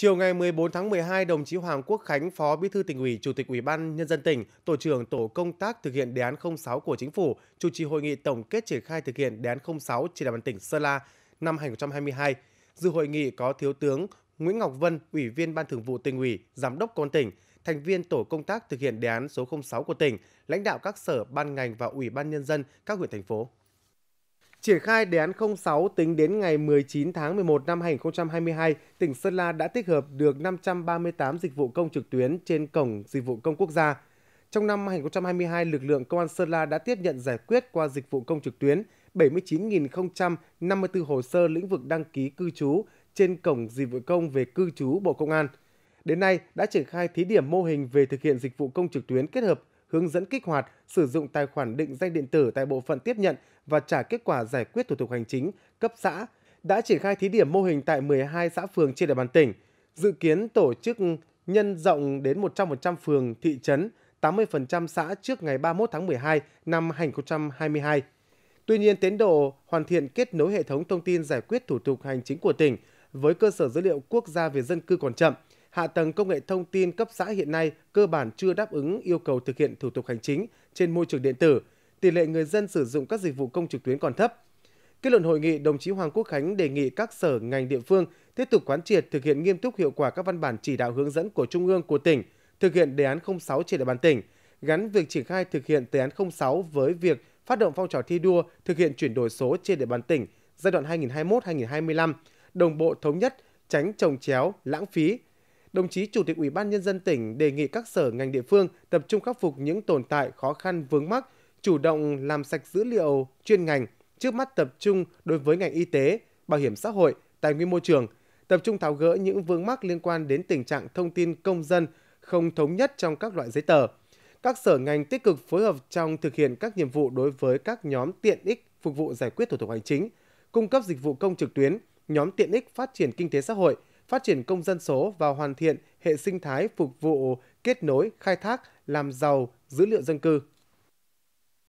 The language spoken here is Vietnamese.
Chiều ngày 14 tháng 12, đồng chí Hoàng Quốc Khánh, Phó Bí thư tỉnh ủy, Chủ tịch Ủy ban nhân dân tỉnh, Tổ trưởng Tổ công tác thực hiện đề án 06 của chính phủ, chủ trì hội nghị tổng kết triển khai thực hiện đề án 06 trên địa bàn tỉnh Sơn La năm 2022. Dự hội nghị có thiếu tướng Nguyễn Ngọc Vân, Ủy viên Ban Thường vụ tỉnh ủy, Giám đốc Công tỉnh, thành viên tổ công tác thực hiện đề án số 06 của tỉnh, lãnh đạo các sở, ban ngành và Ủy ban nhân dân các huyện thành phố. Triển khai đề án 06 tính đến ngày 19 tháng 11 năm 2022, tỉnh Sơn La đã tích hợp được 538 dịch vụ công trực tuyến trên cổng dịch vụ công quốc gia. Trong năm 2022, lực lượng công an Sơn La đã tiếp nhận giải quyết qua dịch vụ công trực tuyến 79.054 hồ sơ lĩnh vực đăng ký cư trú trên cổng dịch vụ công về cư trú Bộ Công an. Đến nay đã triển khai thí điểm mô hình về thực hiện dịch vụ công trực tuyến kết hợp hướng dẫn kích hoạt sử dụng tài khoản định danh điện tử tại bộ phận tiếp nhận và trả kết quả giải quyết thủ tục hành chính cấp xã đã triển khai thí điểm mô hình tại 12 xã phường trên địa bàn tỉnh, dự kiến tổ chức nhân rộng đến 100% phường, thị trấn, 80% xã trước ngày 31 tháng 12 năm 2022. Tuy nhiên, tiến độ hoàn thiện kết nối hệ thống thông tin giải quyết thủ tục hành chính của tỉnh với cơ sở dữ liệu quốc gia về dân cư còn chậm – hạ tầng công nghệ thông tin cấp xã hiện nay cơ bản chưa đáp ứng yêu cầu thực hiện thủ tục hành chính trên môi trường điện tử, tỷ lệ người dân sử dụng các dịch vụ công trực tuyến còn thấp. Kết luận hội nghị, đồng chí Hoàng Quốc Khánh đề nghị các sở ngành địa phương tiếp tục quán triệt thực hiện nghiêm túc hiệu quả các văn bản chỉ đạo hướng dẫn của Trung ương của tỉnh, thực hiện đề án 06 trên địa bàn tỉnh, gắn việc triển khai thực hiện đề án 06 với việc phát động phong trào thi đua thực hiện chuyển đổi số trên địa bàn tỉnh giai đoạn 2021-2025, đồng bộ thống nhất, tránh trồng chéo, lãng phí, đồng chí Chủ tịch Ủy ban Nhân dân tỉnh đề nghị các sở ngành địa phương tập trung khắc phục những tồn tại khó khăn vướng mắc, chủ động làm sạch dữ liệu chuyên ngành, trước mắt tập trung đối với ngành y tế, bảo hiểm xã hội, tài nguyên môi trường, tập trung tháo gỡ những vướng mắc liên quan đến tình trạng thông tin công dân không thống nhất trong các loại giấy tờ. Các sở ngành tích cực phối hợp trong thực hiện các nhiệm vụ đối với các nhóm tiện ích phục vụ giải quyết thủ tục hành chính, cung cấp dịch vụ công trực tuyến, nhóm tiện ích phát triển kinh tế xã hội – phát triển công dân số và hoàn thiện hệ sinh thái phục vụ kết nối, khai thác, làm giàu dữ liệu dân cư.